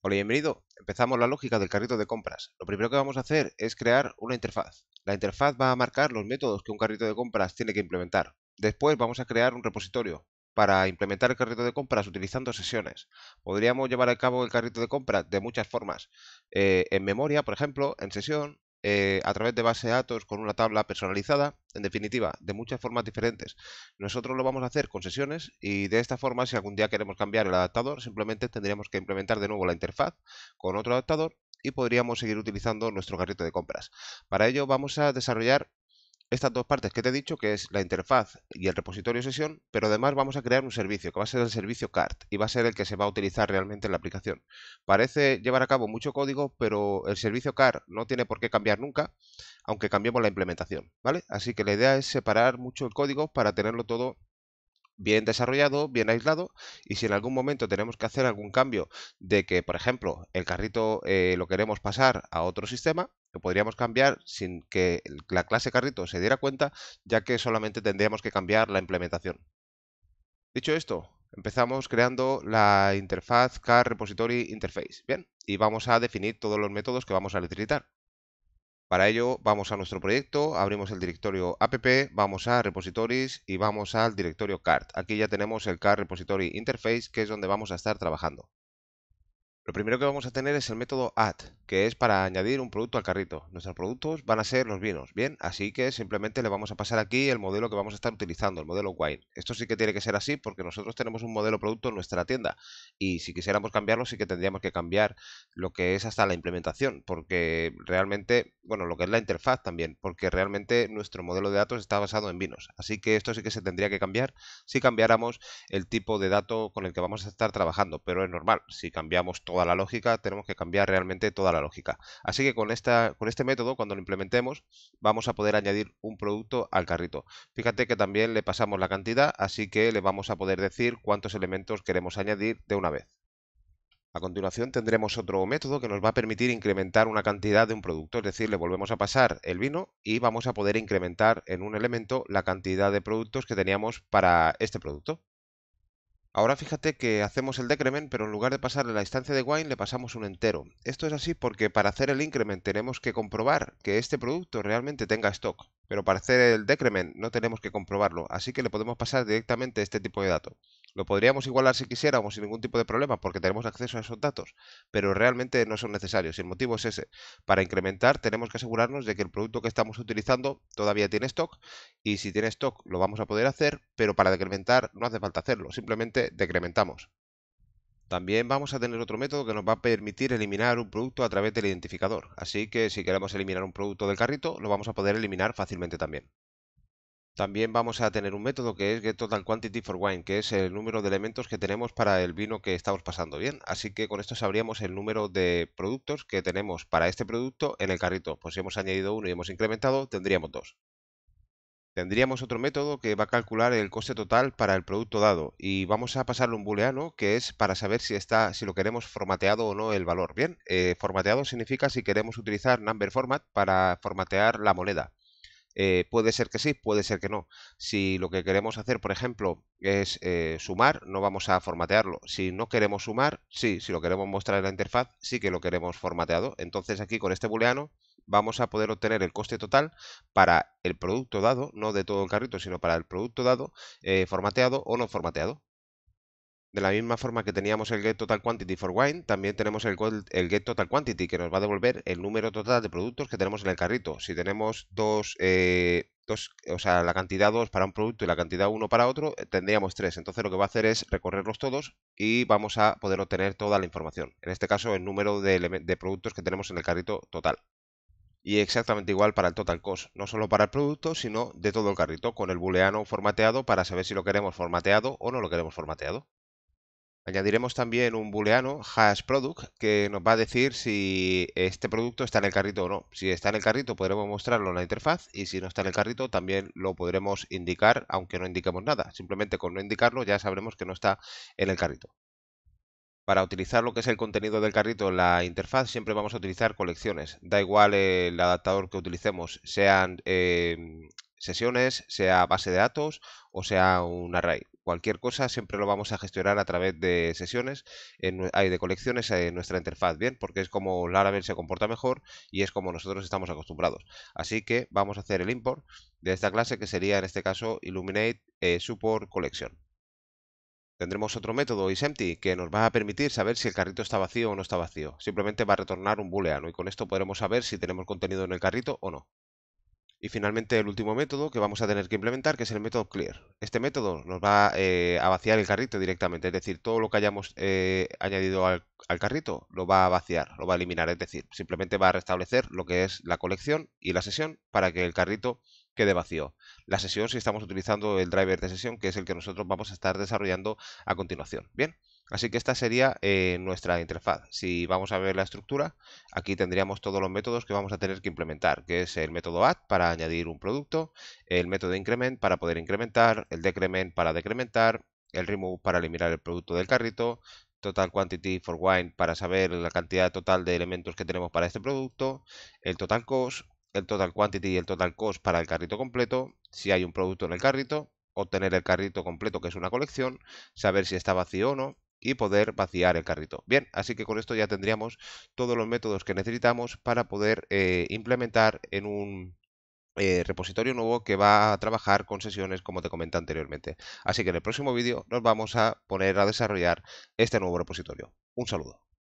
Hola y bienvenido. Empezamos la lógica del carrito de compras. Lo primero que vamos a hacer es crear una interfaz. La interfaz va a marcar los métodos que un carrito de compras tiene que implementar. Después vamos a crear un repositorio para implementar el carrito de compras utilizando sesiones. Podríamos llevar a cabo el carrito de compras de muchas formas. Eh, en memoria, por ejemplo, en sesión, eh, a través de base de datos con una tabla personalizada, en definitiva, de muchas formas diferentes. Nosotros lo vamos a hacer con sesiones y de esta forma, si algún día queremos cambiar el adaptador, simplemente tendríamos que implementar de nuevo la interfaz con otro adaptador y podríamos seguir utilizando nuestro carrito de compras. Para ello vamos a desarrollar estas dos partes que te he dicho, que es la interfaz y el repositorio sesión, pero además vamos a crear un servicio, que va a ser el servicio CART, y va a ser el que se va a utilizar realmente en la aplicación. Parece llevar a cabo mucho código, pero el servicio CART no tiene por qué cambiar nunca, aunque cambiemos la implementación, ¿vale? Así que la idea es separar mucho el código para tenerlo todo bien desarrollado, bien aislado, y si en algún momento tenemos que hacer algún cambio de que, por ejemplo, el carrito eh, lo queremos pasar a otro sistema, lo podríamos cambiar sin que la clase carrito se diera cuenta, ya que solamente tendríamos que cambiar la implementación. Dicho esto, empezamos creando la interfaz car repository interface, bien, y vamos a definir todos los métodos que vamos a necesitar. Para ello vamos a nuestro proyecto, abrimos el directorio app, vamos a repositories y vamos al directorio cart. Aquí ya tenemos el car repository interface que es donde vamos a estar trabajando. Lo primero que vamos a tener es el método add, que es para añadir un producto al carrito. Nuestros productos van a ser los vinos, ¿bien? Así que simplemente le vamos a pasar aquí el modelo que vamos a estar utilizando, el modelo wine. Esto sí que tiene que ser así porque nosotros tenemos un modelo producto en nuestra tienda y si quisiéramos cambiarlo sí que tendríamos que cambiar lo que es hasta la implementación, porque realmente, bueno, lo que es la interfaz también, porque realmente nuestro modelo de datos está basado en vinos. Así que esto sí que se tendría que cambiar si cambiáramos el tipo de dato con el que vamos a estar trabajando, pero es normal, si cambiamos todo la lógica, tenemos que cambiar realmente toda la lógica. Así que con, esta, con este método, cuando lo implementemos, vamos a poder añadir un producto al carrito. Fíjate que también le pasamos la cantidad, así que le vamos a poder decir cuántos elementos queremos añadir de una vez. A continuación tendremos otro método que nos va a permitir incrementar una cantidad de un producto, es decir, le volvemos a pasar el vino y vamos a poder incrementar en un elemento la cantidad de productos que teníamos para este producto. Ahora fíjate que hacemos el decrement, pero en lugar de pasarle la instancia de wine, le pasamos un entero. Esto es así porque para hacer el increment tenemos que comprobar que este producto realmente tenga stock. Pero para hacer el decrement no tenemos que comprobarlo, así que le podemos pasar directamente este tipo de datos. Lo podríamos igualar si quisiéramos sin ningún tipo de problema porque tenemos acceso a esos datos, pero realmente no son necesarios y el motivo es ese. Para incrementar tenemos que asegurarnos de que el producto que estamos utilizando todavía tiene stock y si tiene stock lo vamos a poder hacer, pero para decrementar no hace falta hacerlo, simplemente decrementamos. También vamos a tener otro método que nos va a permitir eliminar un producto a través del identificador, así que si queremos eliminar un producto del carrito, lo vamos a poder eliminar fácilmente también. También vamos a tener un método que es GetTotalQuantityForWine, que es el número de elementos que tenemos para el vino que estamos pasando bien. Así que con esto sabríamos el número de productos que tenemos para este producto en el carrito. Pues si hemos añadido uno y hemos incrementado, tendríamos dos. Tendríamos otro método que va a calcular el coste total para el producto dado y vamos a pasarle un booleano que es para saber si está, si lo queremos formateado o no el valor. Bien, eh, formateado significa si queremos utilizar number format para formatear la moneda. Eh, puede ser que sí, puede ser que no. Si lo que queremos hacer, por ejemplo, es eh, sumar, no vamos a formatearlo. Si no queremos sumar, sí. Si lo queremos mostrar en la interfaz, sí que lo queremos formateado. Entonces aquí con este booleano vamos a poder obtener el coste total para el producto dado, no de todo el carrito, sino para el producto dado, eh, formateado o no formateado. De la misma forma que teníamos el get total quantity for wine, también tenemos el, el total quantity que nos va a devolver el número total de productos que tenemos en el carrito. Si tenemos dos, eh, o sea, la cantidad 2 para un producto y la cantidad 1 para otro, eh, tendríamos 3. Entonces lo que va a hacer es recorrerlos todos y vamos a poder obtener toda la información. En este caso, el número de productos que tenemos en el carrito total y exactamente igual para el total cost, no solo para el producto, sino de todo el carrito, con el booleano formateado para saber si lo queremos formateado o no lo queremos formateado. Añadiremos también un booleano has product que nos va a decir si este producto está en el carrito o no. Si está en el carrito podremos mostrarlo en la interfaz y si no está en el carrito también lo podremos indicar aunque no indiquemos nada. Simplemente con no indicarlo ya sabremos que no está en el carrito. Para utilizar lo que es el contenido del carrito en la interfaz siempre vamos a utilizar colecciones. Da igual el adaptador que utilicemos, sean em, sesiones, sea base de datos o sea un array. Cualquier cosa siempre lo vamos a gestionar a través de sesiones, hay de colecciones en nuestra interfaz, bien, porque es como Laravel se comporta mejor y es como nosotros estamos acostumbrados. Así que vamos a hacer el import de esta clase que sería en este caso Illuminate eh, Support Collection tendremos otro método isEmpty que nos va a permitir saber si el carrito está vacío o no está vacío. Simplemente va a retornar un booleano y con esto podremos saber si tenemos contenido en el carrito o no. Y finalmente el último método que vamos a tener que implementar que es el método clear. Este método nos va eh, a vaciar el carrito directamente, es decir, todo lo que hayamos eh, añadido al carrito lo va a vaciar, lo va a eliminar, es decir, simplemente va a restablecer lo que es la colección y la sesión para que el carrito quede vacío. La sesión si estamos utilizando el driver de sesión, que es el que nosotros vamos a estar desarrollando a continuación. Bien, así que esta sería eh, nuestra interfaz. Si vamos a ver la estructura, aquí tendríamos todos los métodos que vamos a tener que implementar, que es el método add para añadir un producto, el método increment para poder incrementar, el decrement para decrementar, el remove para eliminar el producto del carrito, total quantity for wine para saber la cantidad total de elementos que tenemos para este producto, el total cost, el total quantity y el total cost para el carrito completo, si hay un producto en el carrito, obtener el carrito completo que es una colección, saber si está vacío o no y poder vaciar el carrito. Bien, así que con esto ya tendríamos todos los métodos que necesitamos para poder eh, implementar en un eh, repositorio nuevo que va a trabajar con sesiones como te comenté anteriormente. Así que en el próximo vídeo nos vamos a poner a desarrollar este nuevo repositorio. Un saludo.